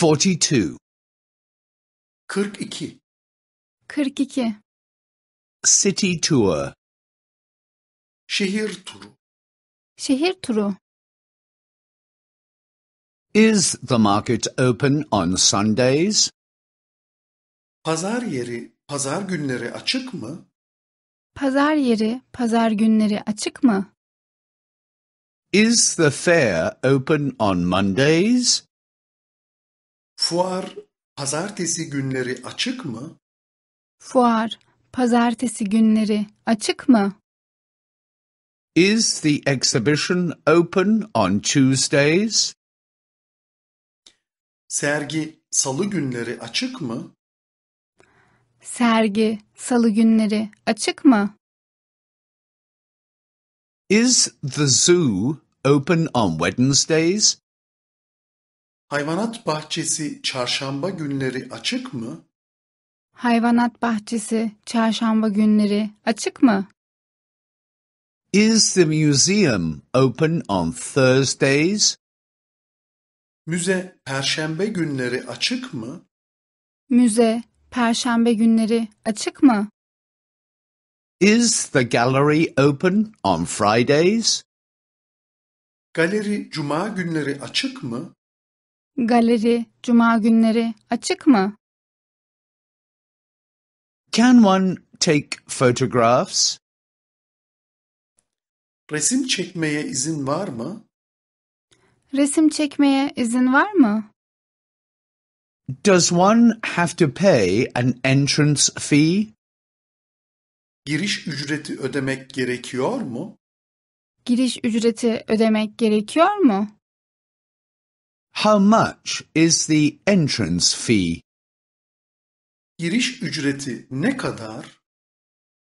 42 42 42 City tour Şehir turu Şehir turu Is the market open on Sundays? Pazar yeri pazar günleri açık mı? Pazar yeri pazar günleri açık mı? Is the fair open on Mondays? Fuar pazartesi günleri açık mı? Fuar pazartesi günleri açık mı? Is the exhibition open on Tuesdays? Sergi salı günleri açık mı? Sergi salı günleri açık mı? Is the zoo open on Wednesdays? Hayvanat bahçesi çarşamba günleri açık mı? Hayvanat bahçesi çarşamba günleri açık mı? Is the museum open on Thursdays? Müze perşembe günleri açık mı? Müze perşembe günleri açık mı? Is the gallery open on Fridays? Galeri cuma günleri açık mı? Galeri cuma günleri açık mı? Can one take photographs? Resim çekmeye izin var mı? Resim çekmeye izin var mı? Does one have to pay an entrance fee? Giriş ücreti ödemek gerekiyor mu? Giriş ücreti ödemek gerekiyor mu? How much is the entrance fee? Giriş ücreti ne kadar?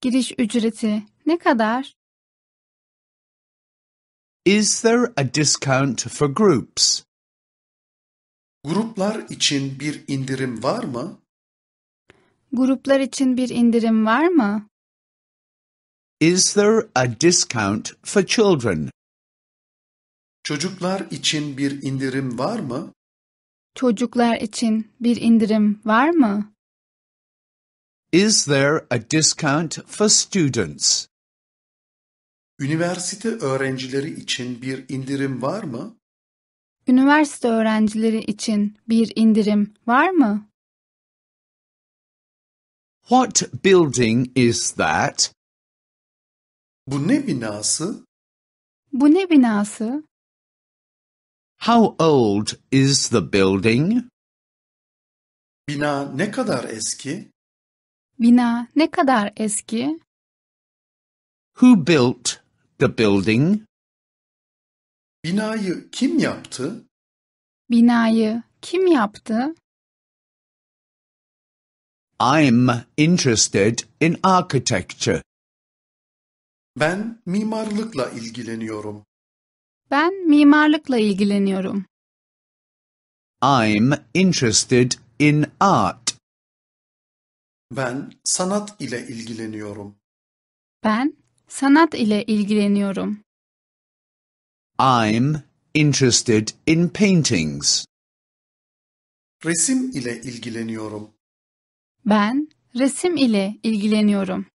Giriş ücreti ne kadar? Is there a discount for groups? Gruplar için bir indirim var mı? Gruplar için bir indirim var mı? Is there a discount for children? Çocuklar için bir indirim var mı? Çocuklar için bir indirim var mı? Is there a discount for students? Üniversite öğrencileri için bir indirim var mı? Üniversite öğrencileri için bir indirim var mı? What building is that? Bu ne binası? Bu ne binası? How old is the building? Bina ne kadar eski? Bina ne kadar eski? Who built the building? Binayı kim yaptı? Binayı kim yaptı? I'm interested in architecture. Ben mimarlıkla ilgileniyorum. Ben mimarlıkla ilgileniyorum. I'm interested in art. Ben sanat ile ilgileniyorum. Ben sanat ile ilgileniyorum. I'm interested in paintings. Resim ile ilgileniyorum. Ben resim ile ilgileniyorum.